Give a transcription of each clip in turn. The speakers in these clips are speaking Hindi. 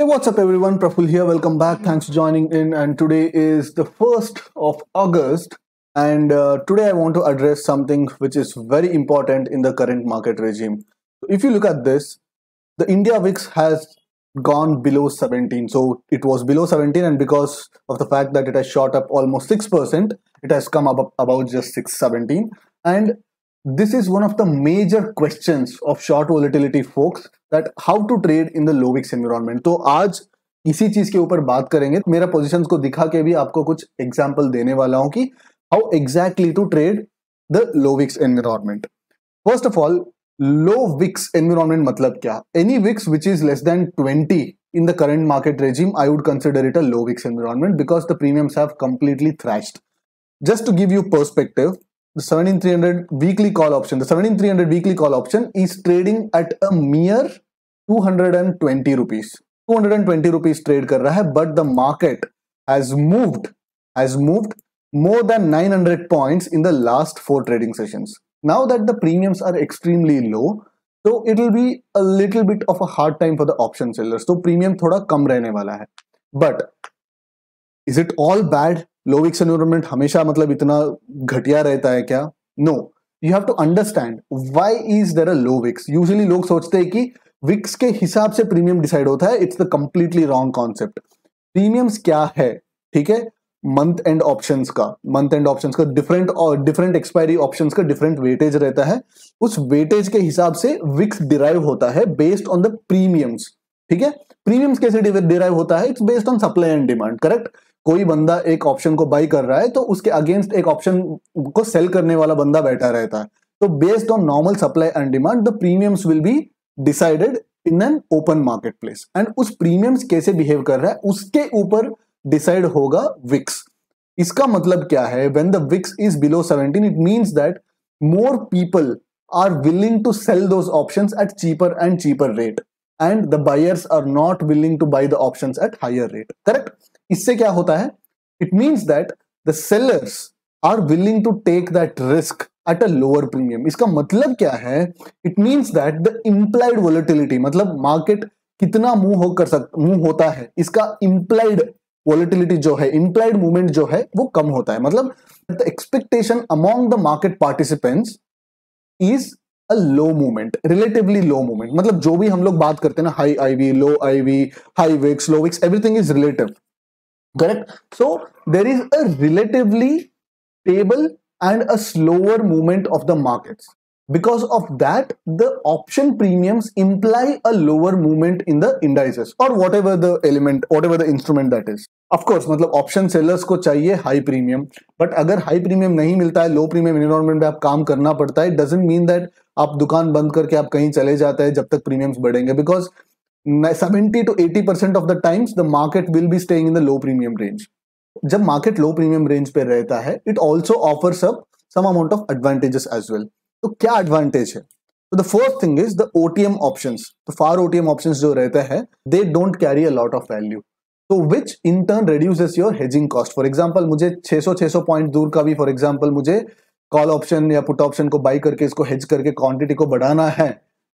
Hey, what's up everyone? Praful here. Welcome back. Thanks for joining in. And today is the 1st of August. And uh, today I want to address something which is very important in the current market regime. If you look at this, the India VIX has gone below 17. So it was below 17 and because of the fact that it has shot up almost 6%, it has come up about just 617. And this is one of the major questions of short volatility folks that how to trade in the low VIX VIX environment तो आज इसी चीज के ऊपर बात करेंगे मेरा पोजिशन को दिखा के भी आपको कुछ एग्जाम्पल देने वाला हूं कि how exactly to trade the low environment first of all low VIX environment मतलब क्या any VIX which is less than twenty in the current market regime I would consider it a low VIX environment because the premiums have completely thrashed just to give you perspective The 17300 weekly call option. The 17300 weekly call option is trading at a mere two hundred and twenty rupees two hundred and twenty rupees trade कर रहा है but the market has moved has moved more than nine hundred point in the last four trading session now that the premiums are extremely low तो it will be a little bit of a hard time for the option sellers तो प्रीमियम थोड़ा कम रहने वाला है but is it all bad लोविक्स environment हमेशा मतलब इतना घटिया रहता है क्या no you have to understand why is there a low VIX usually लोग सोचते हैं कि विक्स के हिसाब से प्रीमियम डिसाइड होता है it's the completely wrong concept premiums क्या है ठीक है मंथ एंड ऑप्शंस का मंथ एंड ऑप्शंस का डिफरेंट और डिफरेंट एक्सपायरी ऑप्शंस का डिफरेंट वेटेज रहता है उस वेटेज के हिसाब से विक्स डिराइव होता है बेस्ड ऑन द प्रीमियम्स ठीक है प्रीमियम्स कैसे डिराइव होता है it's based on supply and demand correct कोई बंदा एक ऑप्शन को बाई कर रहा है तो उसके अगेंस्ट एक ऑप्शन को सेल करने वाला बंदा बैठा रहता है तो based on normal supply and demand the premiums will be decided in an open market place and उस प्रीमियम्स कैसे बिहेव कर रहा है उसके ऊपर डिसाइड होगा विक्स इसका मतलब क्या है when the VIX is below seventeen it means that more people are willing to sell those option at cheaper and cheaper rate and the buyers are not willing to buy the option at higher rate correct इससे क्या होता है it means that the sellers are willing to take that risk at a lower premium इसका मतलब क्या है it means that the implied volatility मतलब मार्केट कितना मूव हो कर सक मूव होता है इसका इम्प्लाइड वॉलिटिलिटी जो है इम्प्लाइड मूवमेंट जो है वो कम होता है मतलब the expectation among the market participants is a low movement relatively low movement मतलब जो भी हम लोग बात करते हैं ना high IV low I V high VIX low VIX everything is relative correct so there is a relatively stable and a slower movement of the markets. Because of that, the option premiums imply a lower movement in the indices or whatever the element, whatever the instrument that is. Of course, मतलब option sellers को चाहिए high premium. But अगर high premium नहीं मिलता है low premium environment में आप काम करना पड़ता है doesn't mean that आप दुकान बंद करके आप कहीं चले जाते हैं जब तक premiums बढ़ेंगे Because 70 to 80% of the times the market will be staying in the low premium range जब मार्केट लो प्रीमियम रेंज पे रहता है it also offer up some amount of advantages as well तो क्या एडवांटेज है तो the first thing is the OTM option तो फार ओटीएम ऑप्शन जो रहते हैं they don't carry a lot of value तो which in turn reduce your hedging cost for example मुझे 600 600 पॉइंट दूर का भी फॉर एग्जाम्पल मुझे कॉल ऑप्शन या पुट ऑप्शन को बाई करके इसको हेज करके क्वांटिटी को बढ़ाना है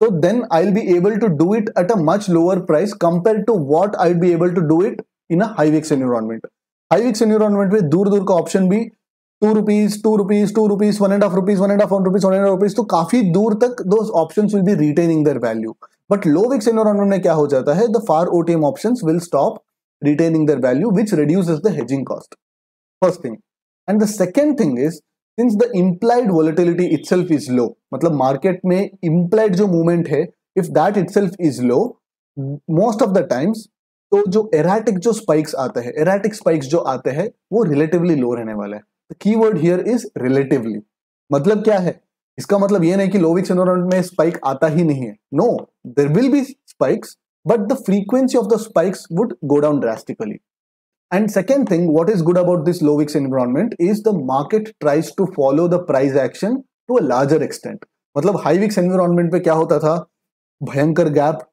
तो then I will be able to do it at a much lower price compare to what I be able to do it in a high VIX environment high VIX environment में दूर दूर का ऑप्शन भी two rupees two rupees two rupees one and half rupees one and half rupees one and rupees तो काफी दूर तक those option will be retaining their value but low VIX environment में क्या हो जाता है the far OTM option will stop retaining their value which reduce the hedging cost first thing and the second thing is since the implied volatility itself is low मतलब मार्केट में इम्प्लाइड जो मूवमेंट है if that itself is low most of the times तो जो एराटिक जो स्पाइक्स आते हैं एराटिक स्पाइक्स जो आते हैं वो रिलेटिवली लो रहने वाले हैं की वर्ड हियर इज रिलेटिवली मतलब क्या है इसका मतलब ये नहीं कि लोविक्स एनवायरमेंट में स्पाइक आता ही नहीं है no there will be spikes but the frequency of the spikes would go down drastically and second thing what is good about this low VIX environment is the market tries to follow the price action to a larger extent मतलब हाईविक्स एनवायरमेंट पे क्या होता था भयंकर गैप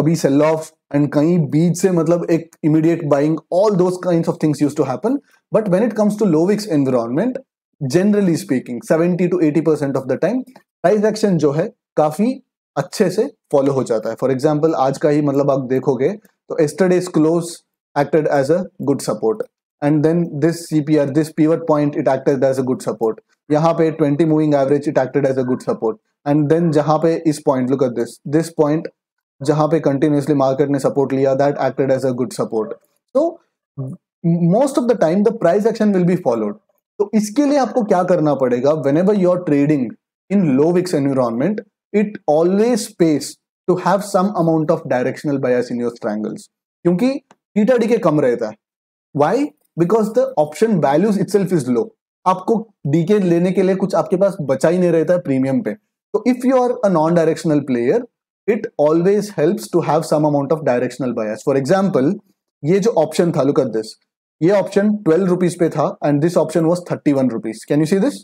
कभी sell off and kahin beej se matlab ek immediate buying all those kinds of things used to happen but when it comes to lowix environment generally speaking 70 to 80% of the time price action जो है काफी अच्छे से फॉलो हो जाता है फॉर एग्जाम्पल आज का ही मतलब आप देखोगे तो yesterday's close acted as a good support and then this are this pivot point it acted as a good support यहाँ पे 20 moving average it acted as a good support and then जहां पे इस point look at this this point जहां पे कंटिन्यूसली मार्केट ने सपोर्ट लिया that acted as a good support तो most of the time the price action will be followed तो इसके लिए आपको क्या करना पड़ेगा whenever you are trading in low VIX environment it always pays to have some amount of directional bias in your triangles क्योंकि टीटा डीके कम रहता है why because the option values it is low आपको डीके लेने के लिए कुछ आपके पास बचा ही नहीं रहता है प्रीमियम पे तो if you are a non directional player it always helps to have some amount of directional bias for example ये जो ऑप्शन था लुक एट दिस ये ऑप्शन ट्वेल्व रुपीज पे था and this option was thirty one rupees can you see this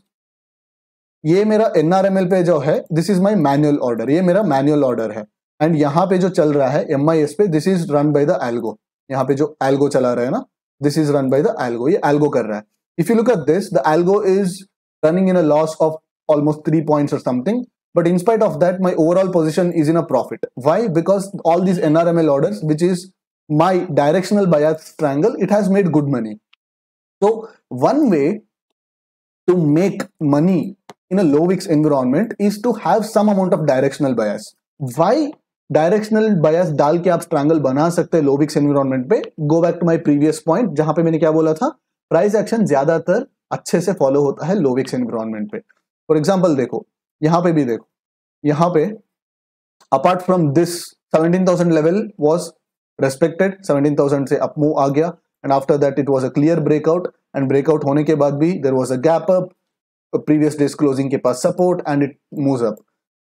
ये मेरा एनआरएमएल पे जो है this is my manual order ये मेरा मैनुअल ऑर्डर है एंड यहाँ पे जो चल रहा है एम आई एस पे this is run by the algo यहाँ पे जो एल्गो चला रहा है ना this is run by the algo ये एल्गो कर रहा है if you look at this the algo is running in a loss of almost three points और something But in spite of that, my overall position is in a profit. Why? Because all these NRML orders, which is my directional bias triangle, it has made good money. So one way to make money in a low VIX environment is to have some amount of directional bias. Why directional bias डाल के आप स्ट्रैंगल बना सकते हैं लोबिक्स एनवायरनमेंट पे go back to my previous point जहां पे मैंने क्या बोला था प्राइस एक्शन ज्यादातर अच्छे से फॉलो होता है लोबिक्स एनवायरनमेंट पे फॉर एग्जांपल देखो यहां पे भी देखो यहां पे apart from this 17,000 level was respected 17,000 से अप मूव आ गया and after that it was a clear breakout and breakout होने के बाद भी there was a gap up previous days closing के पास support and it move up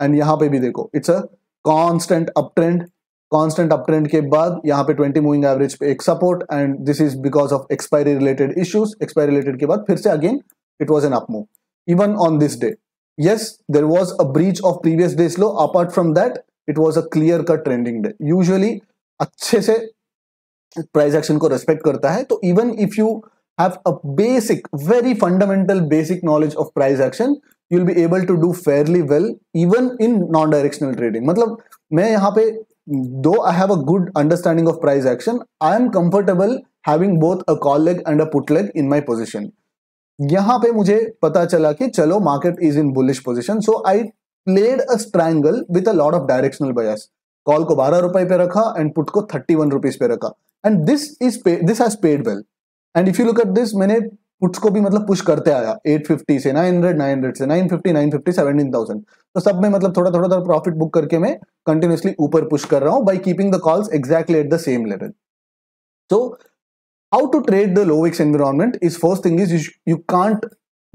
and यहां पे भी देखो it's a constant up trend constant up trend के बाद यहाँ पे 20 मूविंग एवरेज पे एक support and this is because of expiry related issues expiry related के बाद फिर से again it was an up move even on this day yes there was a breach of previous day's low apart from that it was a clear cut trending day usually अच्छे से प्राइस एक्शन को रेस्पेक्ट करता है तो even if you have a basic very fundamental basic knowledge of price action you will be able to do fairly well even in non directional trading मतलब मैं यहाँ पे though I have a good understanding of price action I am comfortable having both a call leg and a put leg in my position यहां पे मुझे पता चला कि चलो market is in bullish position so I played a strangle with a lot of directional bias call को बारह रुपए पे रखा एंड पुट को थर्टी वन रुपीज पे रखा and this is this has paid well and if you look at this मैंने पुट्स को भी मतलब पुश करते आया 850 से 900 900 से 950 950 17000 तो सब में मतलब थोड़ा थोड़ा थोड़ा प्रॉफिट बुक करके मैं कंटिन्यूसली ऊपर पुश कर रहा हूं by keeping the calls exactly at the same level so How to trade the low X environment is first thing is you, you can't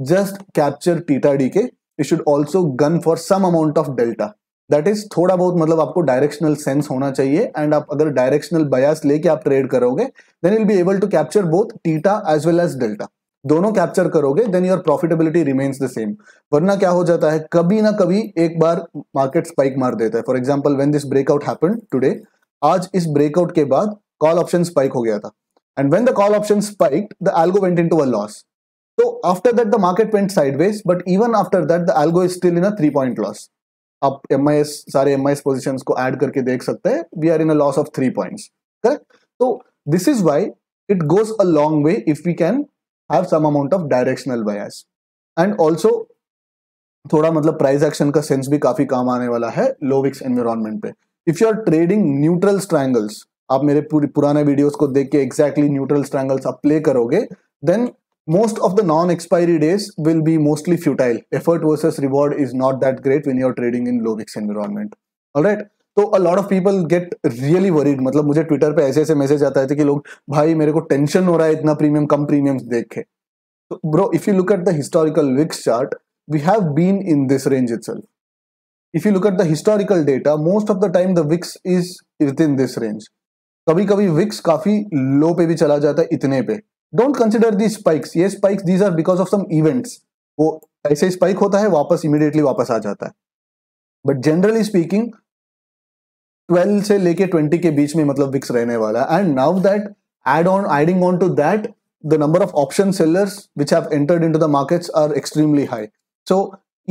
just capture theta decay. You should also gun for some amount of delta. That is थोड़ा बहुत मतलब आपको डायरेक्शनल सेंस होना चाहिए एंड आप अगर डायरेक्शनल बयास लेके आप ट्रेड करोगे then will be able to capture both theta as well as delta दोनों कैप्चर करोगे then your profitability remains the same वरना क्या हो जाता है कभी ना कभी एक बार मार्केट स्पाइक मार देता है for example when this breakout happen today आज इस ब्रेकआउट के बाद कॉल ऑप्शन स्पाइक हो गया था And when the call option spiked, the algo went into a loss. So after that, the market went sideways. But even after that, the algo is still in a three-point loss. Up MIS, sorry, MIS positions ko add karke dekh sakte, we are in a loss of three points. Correct? So this is why it goes a long way if we can have some amount of directional bias. And also, थोड़ा मतलब प्राइस एक्शन का सेंस भी काफी काम आने वाला है लोविक्स एनवायरनमेंट पे if you are trading neutrals triangles आप मेरे पूरे पुराने वीडियोस को देख के एक्जैक्टली न्यूट्रल स्ट्रैंगल्स आप प्ले करोगे then most of the non expiry days will be mostly futile effort versus reward is not that great when you're trading in low risk environment. All तो a lot of people get really worried मतलब मुझे ट्विटर पे ऐसे ऐसे मैसेज आता है कि लोग भाई मेरे को टेंशन हो रहा है इतना प्रीमियम कम प्रीमियम देख के तो bro if you look at the historical VIX chart we have been in this range it if you look at the historical data most of the time the VIX is within this range कभी कभी विक्स काफी लो पे भी चला जाता है इतने पे डोंट कंसिडर दी स्पाइक्स ये spikes these are because of some events वो ऐसे स्पाइक होता है वापस इमिडिएटली वापस आ जाता है बट जनरली स्पीकिंग 12 से लेके 20 के बीच में मतलब विक्स रहने वाला है and now that add on adding on to that the number of option sellers which have entered into the markets are extremely high so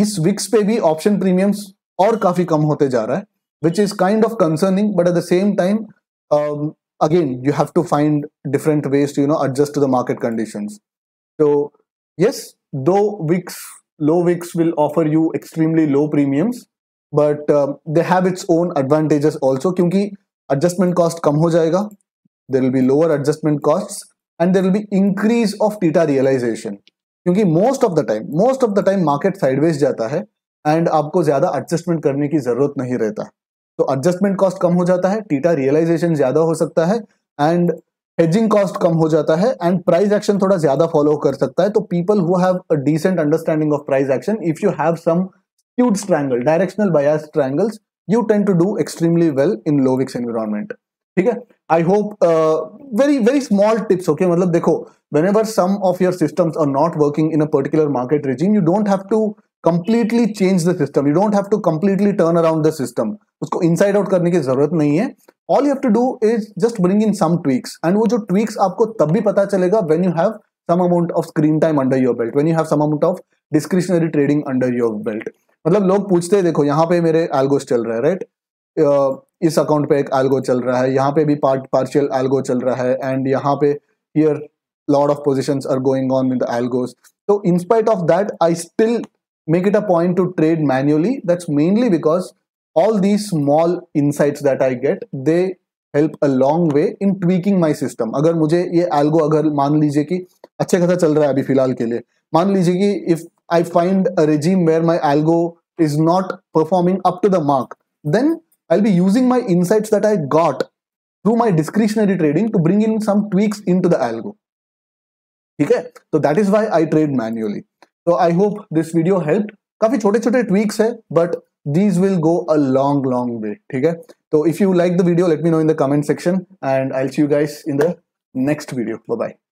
इस विक्स पे भी ऑप्शन प्रीमियम्स और काफी कम होते जा रहा है which is kind of concerning but at the same time um, again you have to find different ways to you know adjust to the market conditions so yes though wix low wix will offer you extremely low premiums but um, they have its own advantages also Because adjustment cost kam ho jayega there will be lower adjustment costs and there will be increase of theta realization क्योंकि most of the time most of the time market sideways जाता है एंड आपको ज़्यादा एडजस्टमेंट करने की ज़रूरत नहीं रहता तो एडजस्टमेंट कॉस्ट कम हो जाता है टीटा रियलाइजेशन ज्यादा हो सकता है एंड हेजिंग कॉस्ट कम हो जाता है एंड प्राइस एक्शन थोड़ा ज्यादा फॉलो कर सकता है तो people who have a decent understanding of price action if you have some skewed triangle directional bias triangles you tend to do extremely well in low vix environment ठीक है I hope very very small tips okay मतलब देखो whenever some of your systems are not working in a particular market regime you don't have to completely change the system you don't have to completely turn around the system उसको इनसाइड आउट करने की जरूरत नहीं है all you have to do is just bring in some tweaks and वो जो ट्वीक्स आपको तब भी पता चलेगा when you have some amount of screen time under your belt when you have some amount of discretionary trading under your belt मतलब लोग पूछते हैं देखो यहाँ पे मेरे एल्गोस चल रहे हैं राइट right? इस अकाउंट पे एक एल्गो चल रहा है यहाँ पे भी पार्ट पार्शियल एल्गो चल रहा है एंड यहाँ पे here lot of position are going on with the algos तो in spite of that I still make it a point to trade manually that's mainly because all these small insights that i get they help a long way in tweaking my system if i find a regime where my algo is not performing up to the mark then i'll be using my insights that i got through my discretionary trading to bring in some tweaks into the algo theek so that is why i trade manually तो I hope this video help काफी छोटे छोटे ट्वीक्स है but these will go a long long way ठीक है तो if you like the video let me know in the comment section and I see you guys in the next video bye